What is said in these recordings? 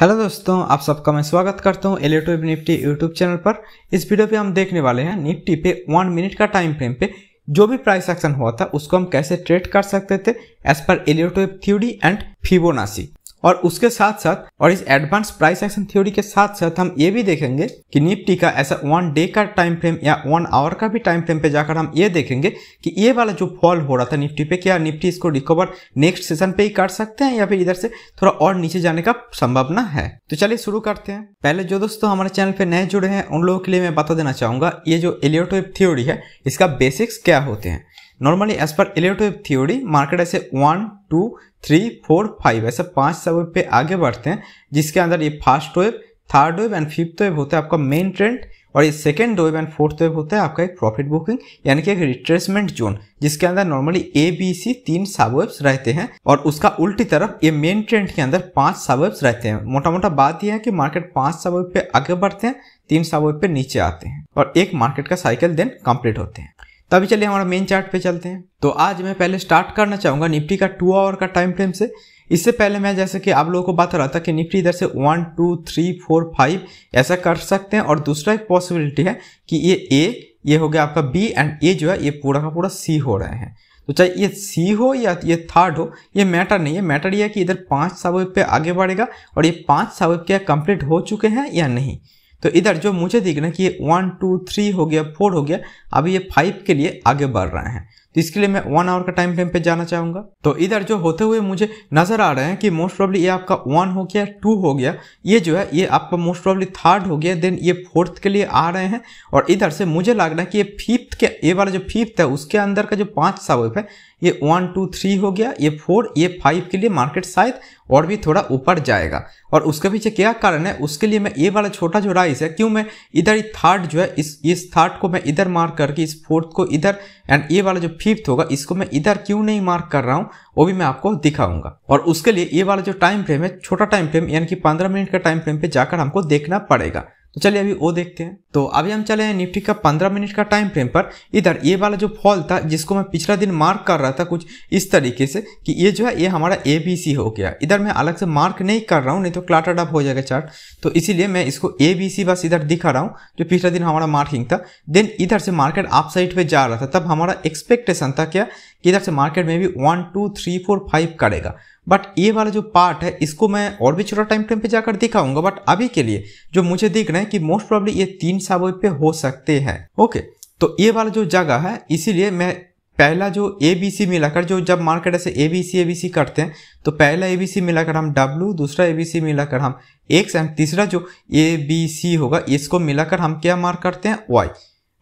Hello दोस्तों आप सबका मैं स्वागत करता हूं एलेटोब निफ्टी यूट्यूब चैनल पर इस वीडियो पे हम देखने वाले हैं निफ्टी पे वन मिनट का टाइम फ्रेम पे जो भी प्राइस एक्शन हुआ था उसको हम कैसे ट्रेड कर सकते थे as per एलियोटोब theory and Fibonacci और उसके साथ साथ और इस एडवांस प्राइस एक्शन थ्योरी के साथ साथ हम ये भी देखेंगे कि निफ्टी का ऐसा वन डे का टाइम फ्रेम या वन आवर का भी टाइम फ्रेम पे जाकर हम ये देखेंगे कि ये वाला जो फॉल हो रहा था निफ्टी पे क्या निफ्टी इसको रिकवर नेक्स्ट सेशन पे ही कर सकते हैं या फिर इधर से थोड़ा और नीचे जाने का संभावना है तो चलिए शुरू करते हैं पहले जो दोस्तों हमारे चैनल पे नए जुड़े हैं उन लोगों के लिए मैं बता देना चाहूंगा ये जो एलियोटोप थ्योरी है इसका बेसिक्स क्या होते हैं नॉर्मली एज पर एलियोटोप थ्योरी मार्केट ऐसे one two three four five ऐसे पांच सब वेब पे आगे बढ़ते हैं जिसके अंदर ये first wave third wave and fifth wave होता है आपका मेन ट्रेंड और ये second wave and fourth wave होता है आपका एक प्रॉफिट बुकिंग यानी कि एक रिट्रेसमेंट जोन जिसके अंदर नॉर्मली ए बी सी तीन सब वेब्स रहते हैं और उसका उल्टी तरफ ये मेन ट्रेंड के अंदर पांच सब वेब्स रहते हैं मोटा मोटा बात यह है कि मार्केट पांच सब वेब पे आगे बढ़ते हैं तीन सब वेब पे नीचे आते हैं और एक मार्केट का साइकिल देन कंप्लीट होते हैं तो अभी चलिए हमारा मेन चार्ट पे चलते हैं तो आज मैं पहले स्टार्ट करना चाहूँगा निफ्टी का टू आवर का टाइम फ्रेम से इससे पहले मैं जैसे कि आप लोगों को बता रहा था कि निफ्टी इधर से one two three four five ऐसा कर सकते हैं और दूसरा एक पॉसिबिलिटी है कि ये ए ये हो गया आपका बी एंड ए जो है ये पूरा का पूरा सी हो रहे हैं तो चाहे ये सी हो या ये थर्ड हो ये मैटर नहीं है मैटर ये है कि इधर पाँच सावेब पे आगे बढ़ेगा और ये पाँच सावेब क्या कंप्लीट हो चुके हैं या नहीं तो इधर जो मुझे दिख रहा है कि ये वन टू थ्री हो गया फोर हो गया अभी ये फाइव के लिए आगे बढ़ रहे हैं तो इसके लिए मैं वन आवर का टाइम फ्रेम पे जाना चाहूँगा तो इधर जो होते हुए मुझे नज़र आ रहे हैं कि मोस्ट प्रॉब्ली ये आपका वन हो गया टू हो गया ये जो है ये आपका मोस्ट प्रॉब्ली थर्ड हो गया देन ये फोर्थ के लिए आ रहे हैं और इधर से मुझे लग रहा है कि ये फिफ्थ इसके ये वाला जो फिफ्थ है उसके अंदर का जो पांच सबवेब है ये वन टू थ्री हो गया ये फोर ये फाइव के लिए मार्केट शायद और भी थोड़ा ऊपर जाएगा और उसके पीछे क्या कारण है उसके लिए मैं ये वाला छोटा जो राइस है क्यों मैं इधर ही थर्ड जो है इस इस थर्ड को मैं इधर मार्क करके इस फोर्थ को इधर एंड ये वाला जो फिफ्थ होगा इसको मैं इधर क्यों नहीं मार्क कर रहा हूँ वो भी मैं आपको दिखाऊंगा और उसके लिए ये वाला जो टाइम फ्रेम है छोटा टाइम फ्रेम यानी कि पंद्रह मिनट का टाइम फ्रेम पे जाकर हमको देखना पड़ेगा तो चलिए अभी वो देखते हैं तो अभी हम चले हैं निफ्टी का 15 मिनट का टाइम फ्रेम पर इधर ये वाला जो फॉल था जिसको मैं पिछला दिन मार्क कर रहा था कुछ इस तरीके से कि ये जो है ये हमारा ए बी सी हो गया इधर मैं अलग से मार्क नहीं कर रहा हूँ नहीं तो क्लाटर्ड अप हो जाएगा चार्ट तो इसीलिए मैं इसको ए बी सी बस इधर दिखा रहा हूँ जो पिछला दिन हमारा मार्किंग था देन इधर से मार्केट आप साइड पर जा रहा था तब हमारा एक्सपेक्टेशन था क्या कि इधर से मार्केट में भी one two three four five करेगा बट ये वाला जो पार्ट है इसको मैं और भी छोटा टाइम फ्रेम पे जाकर दिखाऊंगा बट अभी के लिए जो मुझे दिख रहे हैं कि मोस्ट प्रॉब्ली ये तीन सब पे हो सकते हैं ओके तो ये वाला जो जगह है इसीलिए मैं पहला जो ए बी सी मिलाकर जो जब मार्केट ऐसे ए बी सी ए बी सी करते हैं तो पहला ए बी सी मिलाकर हम डब्लू दूसरा ए बी सी मिलाकर हम एक्स एंड तीसरा जो ए बी सी होगा इसको मिलाकर हम क्या मार्क करते हैं वाई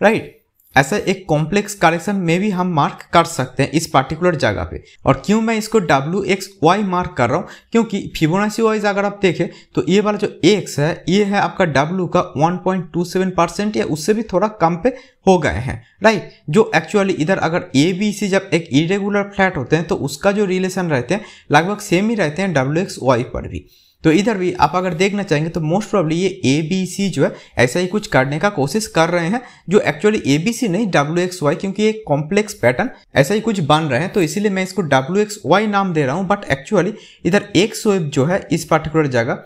राइट ऐसा एक कॉम्प्लेक्स करेक्शन में भी हम मार्क कर सकते हैं इस पार्टिकुलर जगह पे और क्यों मैं इसको डब्ल्यू एक्स वाई मार्क कर रहा हूँ क्योंकि फिबोनाची वाइज अगर आप देखें तो ये वाला जो एक्स है ये है आपका डब्ल्यू का 1.27 परसेंट या उससे भी थोड़ा कम पे हो गए हैं राइट जो एक्चुअली इधर अगर ए बी सी जब एक इरेगुलर फ्लैट होते हैं तो उसका जो रिलेशन रहते हैं लगभग सेम ही रहते हैं डब्ल्यू एक्स वाई पर भी तो इधर भी आप अगर देखना चाहेंगे तो मोस्ट प्रॉब्ली ये ए बी सी जो है ऐसा ही कुछ करने का कोशिश कर रहे हैं जो एक्चुअली ए बी सी नहीं डब्ल्यू एक्स वाई क्योंकि ये कॉम्प्लेक्स पैटर्न ऐसा ही कुछ बन रहे हैं तो इसीलिए मैं इसको डब्ल्यू एक्स वाई नाम दे रहा हूँ बट एक्चुअली इधर एक्स वेब जो है इस पर्टिकुलर जगह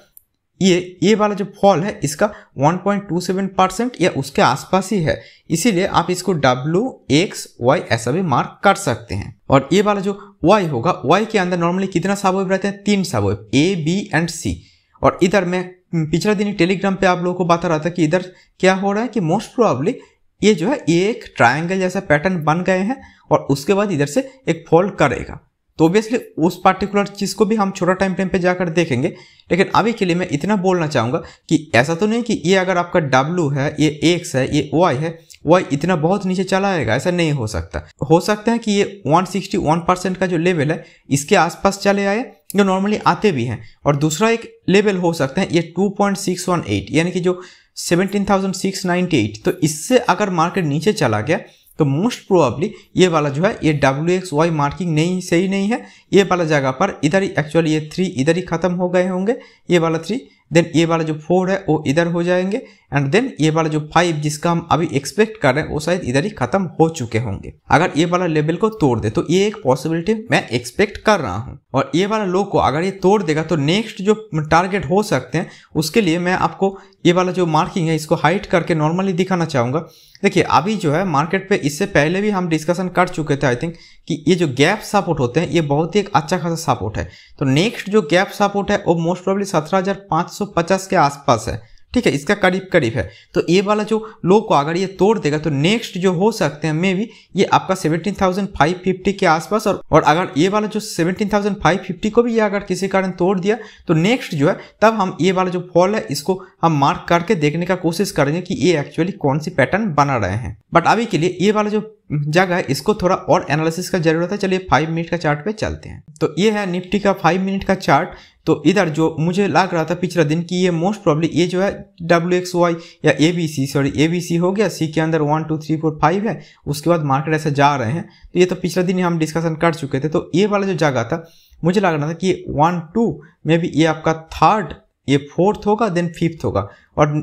ये ये वाला जो फॉल है इसका 1.27 परसेंट या उसके आसपास ही है इसीलिए आप इसको W X Y ऐसा भी मार्क कर सकते हैं और ये वाला जो Y होगा Y के अंदर नॉर्मली कितना सबवेब रहते हैं तीन सबवेब ए बी एंड सी और इधर मैं हम्म, पिछले दिन टेलीग्राम पे आप लोगों को बता रहा था कि इधर क्या हो रहा है कि मोस्ट प्रोबली ये जो है ये एक ट्राइंगल जैसा पैटर्न बन गए हैं और उसके बाद इधर से एक फॉल करेगा तो ऑब्वियसली उस पार्टिकुलर चीज़ को भी हम छोटा टाइम फ्रेम पे जाकर देखेंगे लेकिन अभी के लिए मैं इतना बोलना चाहूँगा कि ऐसा तो नहीं कि ये अगर आपका डब्लू है ये एक्स है ये वाई है वाई इतना बहुत नीचे चला आएगा ऐसा नहीं हो सकता हो सकता है कि ये 161 परसेंट का जो लेवल है इसके आसपास चले आए जो नॉर्मली आते भी हैं और दूसरा एक लेवल हो सकता है ये 2.618 यानी कि जो 17,698 तो इससे अगर मार्केट नीचे चला गया तो मोस्ट प्रोबली ये वाला जो है ये डब्ल्यू एक्स वाई मार्किंग नहीं सही नहीं है ये वाला जगह पर इधर ही एक्चुअली ये थ्री इधर ही खत्म हो गए होंगे ये वाला थ्री देन ये वाला जो फोर है वो इधर हो जाएंगे एंड देन ये वाला जो फाइव जिसका हम अभी एक्सपेक्ट कर रहे हैं वो शायद इधर ही खत्म हो चुके होंगे अगर ये वाला लेवल को तोड़ दे तो ये एक पॉसिबिलिटी मैं एक्सपेक्ट कर रहा हूँ और ये वाला लो को अगर ये तोड़ देगा तो नेक्स्ट जो टारगेट हो सकते हैं उसके लिए मैं आपको ये वाला जो मार्किंग है इसको हाइट करके नॉर्मली दिखाना चाहूँगा देखिए अभी जो है मार्केट पे इससे पहले भी हम डिस्कशन कर चुके थे आई थिंक कि ये जो गैप सपोर्ट होते हैं ये बहुत ही एक अच्छा खासा सपोर्ट है तो नेक्स्ट जो गैप सपोर्ट है वो मोस्ट प्रॉब्ली सत्रह के आसपास है ठीक है इसका करीब करीब है तो ये वाला जो लो को अगर ये तोड़ देगा तो नेक्स्ट जो हो सकते हैं मे भी ये आपका 17,550 के आसपास और और अगर ये वाला जो 17,550 को भी ये अगर किसी कारण तोड़ दिया तो नेक्स्ट जो है तब हम ये वाला जो फॉल है इसको हम मार्क करके देखने का कोशिश करेंगे कि ये एक्चुअली कौन सी पैटर्न बना रहे हैं बट अभी के लिए ये वाला जो जगह इसको थोड़ा और एनालिसिस का जरूरत है चलिए फाइव मिनट का चार्ट पे चलते हैं तो ये है निफ्टी का फाइव मिनट का चार्ट तो इधर जो मुझे लग रहा था पिछला दिन कि ये मोस्ट प्रॉब्ली ये जो है डब्ल्यू एक्स वाई या A B C sorry A B C हो गया सी के अंदर one two three four five है उसके बाद मार्केट ऐसे जा रहे हैं तो ये तो पिछले दिन हम डिस्कशन कर चुके थे तो ये वाला जो जगह था मुझे लग रहा था कि वन टू मे बी ये आपका थर्ड ये फोर्थ होगा देन फिफ्थ होगा और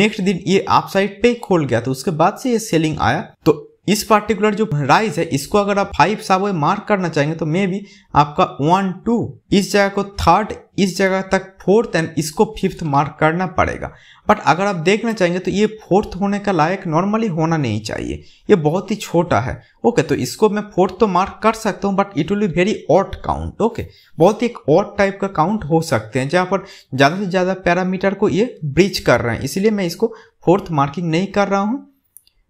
नेक्स्ट दिन ये आप साइड पे खोल गया तो उसके बाद से ये सेलिंग आया तो इस पार्टिकुलर जो राइज है इसको अगर आप फाइव साबो मार्क करना चाहेंगे तो मे बी आपका वन टू इस जगह को थर्ड इस जगह तक फोर्थ एंड इसको फिफ्थ मार्क करना पड़ेगा बट अगर आप देखना चाहेंगे तो ये फोर्थ होने का लायक नॉर्मली होना नहीं चाहिए ये बहुत ही छोटा है ओके तो इसको मैं फोर्थ तो मार्क कर सकता हूँ but it will be very odd count okay बहुत ही एक ऑट टाइप का काउंट हो सकते हैं जहाँ पर ज़्यादा से ज़्यादा पैरामीटर को ये ब्रिज कर रहे हैं इसलिए मैं इसको फोर्थ मार्किंग नहीं कर रहा हूँ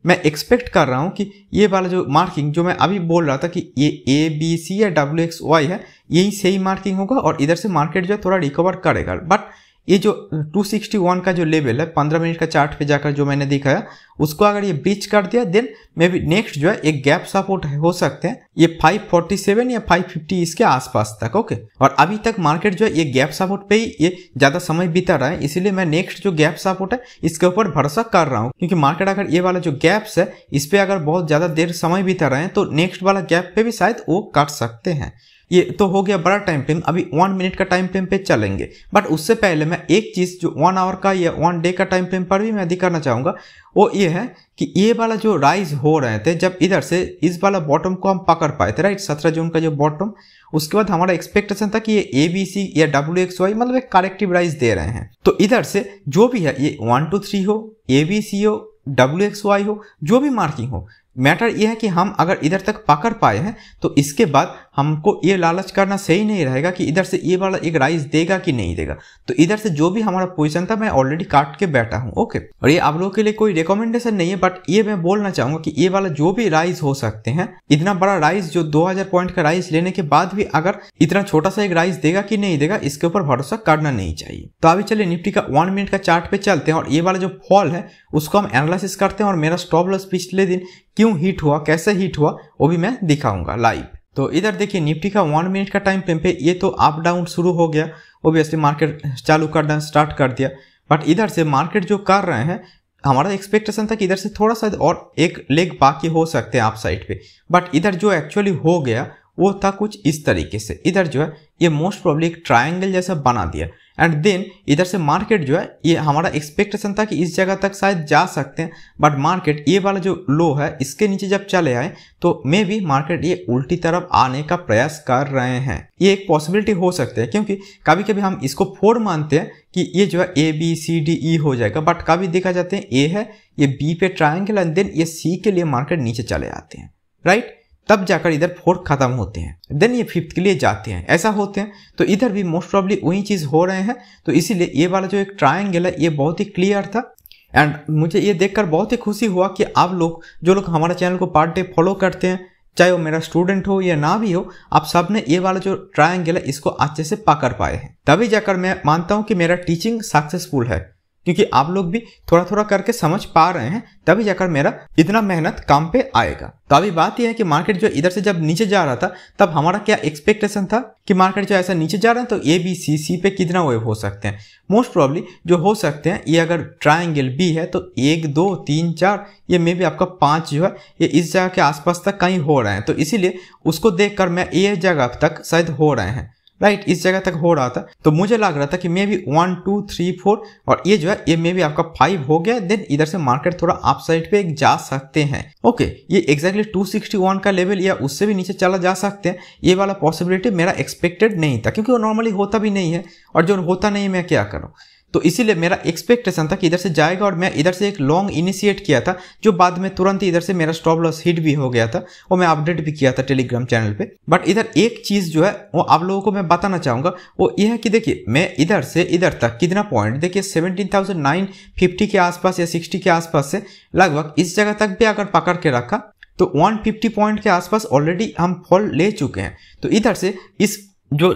मैं एक्सपेक्ट कर रहा हूँ कि ये वाला जो मार्किंग जो मैं अभी बोल रहा था कि ये ए बी सी या डब्ल्यू एक्स वाई है यही सही मार्किंग होगा और इधर से मार्केट जो है थोड़ा रिकवर करेगा बट ये जो 261 का जो लेवल है 15 मिनट का चार्ट पे जाकर जो मैंने दिखाया उसको अगर ये ब्रिज कर दिया देन मे बी नेक्स्ट जो है एक गैप सपोर्ट हो सकते हैं ये 547 या 550 इसके आसपास तक ओके और अभी तक मार्केट जो है ये गैप सपोर्ट पे ही ये ज़्यादा समय बीता रहा है इसीलिए मैं नेक्स्ट जो गैप सपोर्ट है इसके ऊपर भरोसा कर रहा हूँ क्योंकि मार्केट अगर ये वाला जो गैप्स है इस पर अगर बहुत ज़्यादा देर समय बीता रहे हैं तो नेक्स्ट वाला गैप पे भी शायद वो काट सकते हैं ये तो हो गया बड़ा टाइम फ्रेम अभी वन मिनट का टाइम फ्रेम पे चलेंगे बट उससे पहले मैं एक चीज़ जो वन आवर का या वन डे का टाइम फ्रेम पर भी मैं अधिक करना चाहूँगा वो ये है कि ये वाला जो राइज हो रहे थे जब इधर से इस वाला बॉटम को हम पकड़ पाए थे राइट सत्रह जून का जो बॉटम उसके बाद हमारा एक्सपेक्टेशन था कि ये ए बी सी या डब्ल्यू एक्स वाई मतलब एक करेक्टिव राइज दे रहे हैं तो इधर से जो भी है ये वन टू थ्री हो ए बी सी हो डब्ल्यू एक्स वाई हो जो भी मार्किंग हो मैटर ये है कि हम अगर इधर तक पकड़ पाए हैं तो इसके बाद हमको ये लालच करना सही नहीं रहेगा कि इधर से ये वाला एक राइस देगा कि नहीं देगा तो इधर से जो भी हमारा पोजिशन था मैं ऑलरेडी काट के बैठा हूँ ओके और ये आप लोगों के लिए कोई रिकमेंडेशन नहीं है बट ये मैं बोलना चाहूंगा कि ये वाला जो भी राइस हो सकते हैं इतना बड़ा राइस जो 2000 पॉइंट का राइस लेने के बाद भी अगर इतना छोटा सा एक राइस देगा कि नहीं देगा इसके ऊपर भरोसा करना नहीं चाहिए तो अभी चलिए निफ्टी का वन मिनट का चार्ट पे चलते हैं और ये वाला जो फॉल है उसको हम एनालिसिस करते हैं और मेरा स्टॉप लॉस पिछले दिन क्यों हिट हुआ कैसे हिट हुआ वो भी मैं दिखाऊंगा लाइव तो इधर देखिए निफ्टी का वन मिनट का टाइम फ्रेम पे ये तो अप डाउन शुरू हो गया ओबियसली मार्केट चालू करना स्टार्ट कर दिया बट इधर से मार्केट जो कर रहे हैं हमारा एक्सपेक्टेशन था कि इधर से थोड़ा सा और एक लेग बाकी हो सकते हैं आप साइड पे बट इधर जो एक्चुअली हो गया वो था कुछ इस तरीके से इधर जो है ये मोस्ट प्रॉब्ली एक ट्राइंगल जैसा बना दिया एंड देन इधर से मार्केट जो है ये हमारा एक्सपेक्टेशन था कि इस जगह तक शायद जा सकते हैं बट मार्केट ये वाला जो लो है इसके नीचे जब चले आए तो मे भी मार्केट ये उल्टी तरफ आने का प्रयास कर रहे हैं ये एक पॉसिबिलिटी हो सकती है क्योंकि कभी कभी हम इसको फोर मानते हैं कि ये जो है ए बी सी डी ई हो जाएगा बट कभी देखा जाते हैं ए है ये बी पे ट्राइंगल एंड देन ये सी के लिए मार्केट नीचे चले आते हैं राइट तब जाकर इधर फोर्थ खत्म होते हैं देन ये फिफ्थ के लिए जाते हैं ऐसा होते हैं तो इधर भी मोस्ट प्रॉब्ली वही चीज़ हो रहे हैं तो इसीलिए ये वाला जो एक ट्राइंगल है ये बहुत ही क्लियर था एंड मुझे ये देखकर बहुत ही खुशी हुआ कि आप लोग जो लोग हमारे चैनल को पार्ट डे फॉलो करते हैं चाहे वो मेरा स्टूडेंट हो या ना भी हो आप सब ने ये वाला जो ट्राइंगल है इसको अच्छे से पकड़ पाए हैं तभी जाकर मैं मानता हूँ कि मेरा टीचिंग सक्सेसफुल है क्योंकि आप लोग भी थोड़ा थोड़ा करके समझ पा रहे हैं तभी जाकर मेरा इतना मेहनत काम पे आएगा तो अभी बात यह है कि मार्केट जो इधर से जब नीचे जा रहा था तब हमारा क्या एक्सपेक्टेशन था कि मार्केट जो ऐसा नीचे जा रहा है तो ए बी सी सी पे कितना वेव हो सकते हैं मोस्ट प्रॉब्ली जो हो सकते हैं ये अगर ट्राइंगल बी है तो एक दो तीन चार ये मे भी आपका पाँच जो है ये इस जगह के आसपास तक कहीं हो रहे हैं तो इसीलिए उसको देख मैं ये जगह तक शायद हो रहे हैं राइट इस जगह तक हो रहा था तो मुझे लग रहा था कि maybe one two three four और ये जो है ये मे बी आपका फाइव हो गया देन इधर से मार्केट थोड़ा अप साइड पे जा सकते हैं ओके ये एक्जैक्टली टू सिक्सटी वन का लेवल या उससे भी नीचे चला जा सकते हैं ये वाला पॉसिबिलिटी मेरा एक्सपेक्टेड नहीं था क्योंकि वो नॉर्मली होता भी नहीं है और जो होता नहीं मैं क्या करूँ तो इसीलिए मेरा एक्सपेक्टेशन था कि इधर से जाएगा और मैं इधर से एक लॉन्ग इनिशिएट किया था जो बाद में तुरंत ही इधर से मेरा स्टॉप लॉस हिट भी हो गया था और मैं अपडेट भी किया था टेलीग्राम चैनल पे बट इधर एक चीज़ जो है वो आप लोगों को मैं बताना चाहूँगा वो ये है कि देखिए मैं इधर से इधर तक कितना पॉइंट देखिए सेवनटीन थाउजेंड नाइन फिफ्टी के आसपास या सिक्सटी के आसपास से लगभग इस जगह तक भी अगर पकड़ के रखा तो 150 पॉइंट के आसपास ऑलरेडी हम फॉल ले चुके हैं तो इधर से इस जो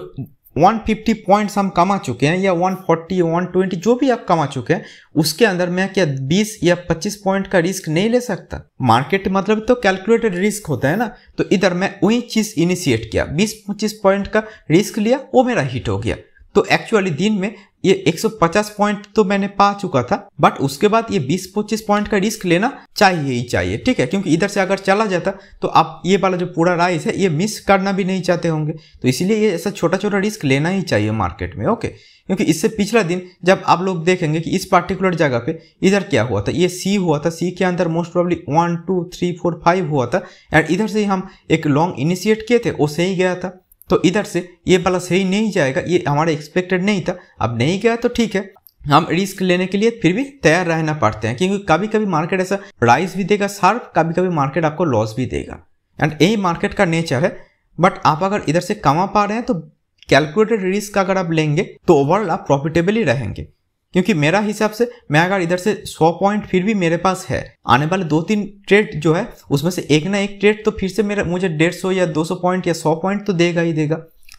150 पॉइंट्स हम कमा चुके हैं या 140 120 जो भी आप कमा चुके हैं उसके अंदर मैं क्या 20 या 25 पॉइंट का रिस्क नहीं ले सकता मार्केट मतलब तो कैलकुलेटेड रिस्क होता है ना तो इधर मैं वही चीज इनिशिएट किया 20 25 पॉइंट का रिस्क लिया वो मेरा हिट हो गया तो एक्चुअली दिन में ये 150 पॉइंट तो मैंने पा चुका था बट उसके बाद ये 20-25 पॉइंट का रिस्क लेना चाहिए ही चाहिए ठीक है क्योंकि इधर से अगर चला जाता तो आप ये वाला जो पूरा राइस है ये मिस करना भी नहीं चाहते होंगे तो इसीलिए ये ऐसा छोटा छोटा रिस्क लेना ही चाहिए मार्केट में ओके क्योंकि इससे पिछला दिन जब आप लोग देखेंगे कि इस पार्टिकुलर जगह पे इधर क्या हुआ था ये सी हुआ था सी के अंदर most probably one two three four five हुआ था एंड इधर से हम एक लॉन्ग इनिशिएट किए थे वो सही गया था तो इधर से ये वाला सही नहीं जाएगा ये हमारा एक्सपेक्टेड नहीं था अब नहीं गया तो ठीक है हम रिस्क लेने के लिए फिर भी तैयार रहना पड़ते हैं क्योंकि कभी कभी मार्केट ऐसा प्राइस भी देगा सार्फ कभी कभी मार्केट आपको लॉस भी देगा एंड यही मार्केट का नेचर है बट आप अगर इधर से कमा पा रहे हैं तो कैलकुलेटेड रिस्क अगर आप लेंगे तो ओवरऑल आप प्रॉफिटेबली रहेंगे क्योंकि मेरा हिसाब से मैं अगर इधर से 100 पॉइंट फिर भी मेरे पास है आने वाले दो तीन ट्रेड जो है उसमें से एक ना एक ट्रेड तो फिर से मेरा मुझे डेढ़ सौ या दो सौ पॉइंट या सौ पॉइंट तो देगा ही देगा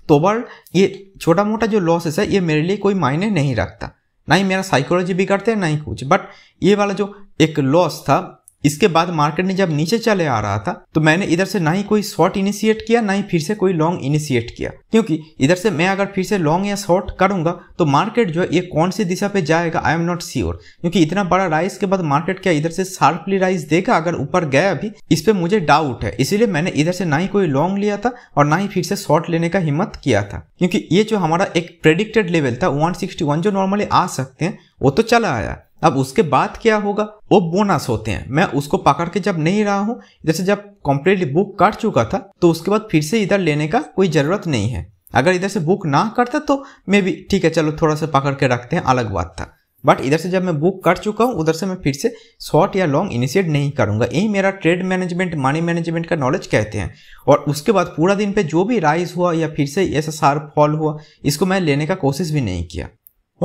तो ओवरऑल ये छोटा मोटा जो लॉसेस है ये मेरे लिए कोई मायने नहीं रखता ना ही मेरा साइकोलॉजी बिगड़ते हैं ना ही कुछ बट ये वाला जो एक लॉस था इसके बाद मार्केट ने जब नीचे चले आ रहा था तो मैंने इधर से ना ही कोई शॉर्ट इनिशिएट किया ना ही फिर से कोई लॉन्ग इनिशिएट किया क्योंकि इधर से मैं अगर फिर से लॉन्ग या शॉर्ट करूंगा तो मार्केट जो है ये कौन सी दिशा पे जाएगा आई एम नॉट श्योर क्योंकि इतना बड़ा राइस के बाद मार्केट क्या इधर से शार्पली राइस देगा अगर ऊपर गया अभी इस पर मुझे डाउट है इसीलिए मैंने इधर से ना ही कोई लॉन्ग लिया था और ना ही फिर से शॉर्ट लेने का हिम्मत किया था क्योंकि ये जो हमारा एक प्रेडिक्टेड लेवल था वन जो नॉर्मली आ सकते हैं वो तो चला आया अब उसके बाद क्या होगा वो बोनस होते हैं मैं उसको पकड़ के जब नहीं रहा हूँ इधर से जब कम्प्लीटली बुक कर चुका था तो उसके बाद फिर से इधर लेने का कोई ज़रूरत नहीं है अगर इधर से बुक ना करता तो मे भी ठीक है चलो थोड़ा सा पकड़ के रखते हैं अलग बात था बट इधर से जब मैं बुक कर चुका हूँ उधर से मैं फिर से शॉर्ट या लॉन्ग इनिशिएट नहीं करूँगा यही मेरा ट्रेड मैनेजमेंट मनी मैनेजमेंट का नॉलेज कहते हैं और उसके बाद पूरा दिन पे जो भी राइज हुआ या फिर से ऐसा शार्प फॉल हुआ इसको मैं लेने का कोशिश भी नहीं किया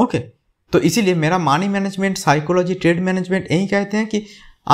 ओके okay? तो इसीलिए मेरा money management psychology trade management यही कहते हैं कि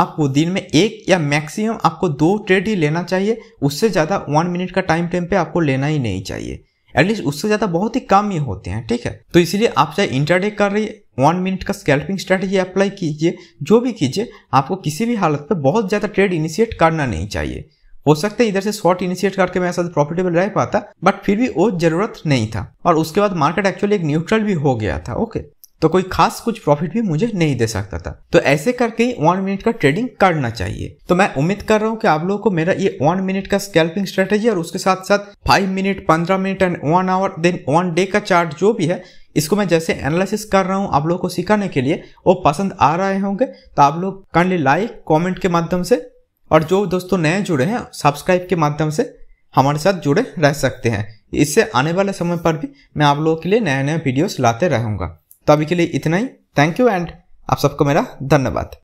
आपको दिन में एक या मैक्सिमम आपको दो ट्रेड ही लेना चाहिए उससे ज़्यादा वन मिनट का टाइम फ्रेम पे आपको लेना ही नहीं चाहिए एटलीस्ट उससे ज़्यादा बहुत ही कम ही होते हैं ठीक है तो इसलिए आप चाहे इंटरडे कर रही वन मिनट का स्कैल्पिंग स्ट्रैटेजी अप्लाई कीजिए जो भी कीजिए आपको किसी भी हालत पर बहुत ज़्यादा ट्रेड इनिशिएट करना नहीं चाहिए हो सकता है इधर से शॉर्ट इनिशिएट करके मेरे साथ प्रॉफिटेबल रह पाता बट फिर भी वो जरूरत नहीं था और उसके बाद मार्केट एक्चुअली एक न्यूट्रल भी हो गया था ओके तो कोई खास कुछ प्रॉफिट भी मुझे नहीं दे सकता था तो ऐसे करके ही वन मिनट का ट्रेडिंग करना चाहिए तो मैं उम्मीद कर रहा हूँ कि आप लोगों को मेरा ये वन मिनट का स्कैल्पिंग स्ट्रेटेजी और उसके साथ साथ फाइव मिनट पंद्रह मिनट and one hour then one day का चार्ट जो भी है इसको मैं जैसे एनालिसिस कर रहा हूँ आप लोगों को सिखाने के लिए वो पसंद आ रहे होंगे तो आप लोग काइंडली लाइक कॉमेंट के माध्यम से और जो दोस्तों नए जुड़े हैं सब्सक्राइब के माध्यम से हमारे साथ जुड़े रह सकते हैं इससे आने वाले समय पर भी मैं आप लोगों के लिए नए नए वीडियोस लाते रहूँगा तो अभी के लिए इतना ही थैंक यू एंड आप सबको मेरा धन्यवाद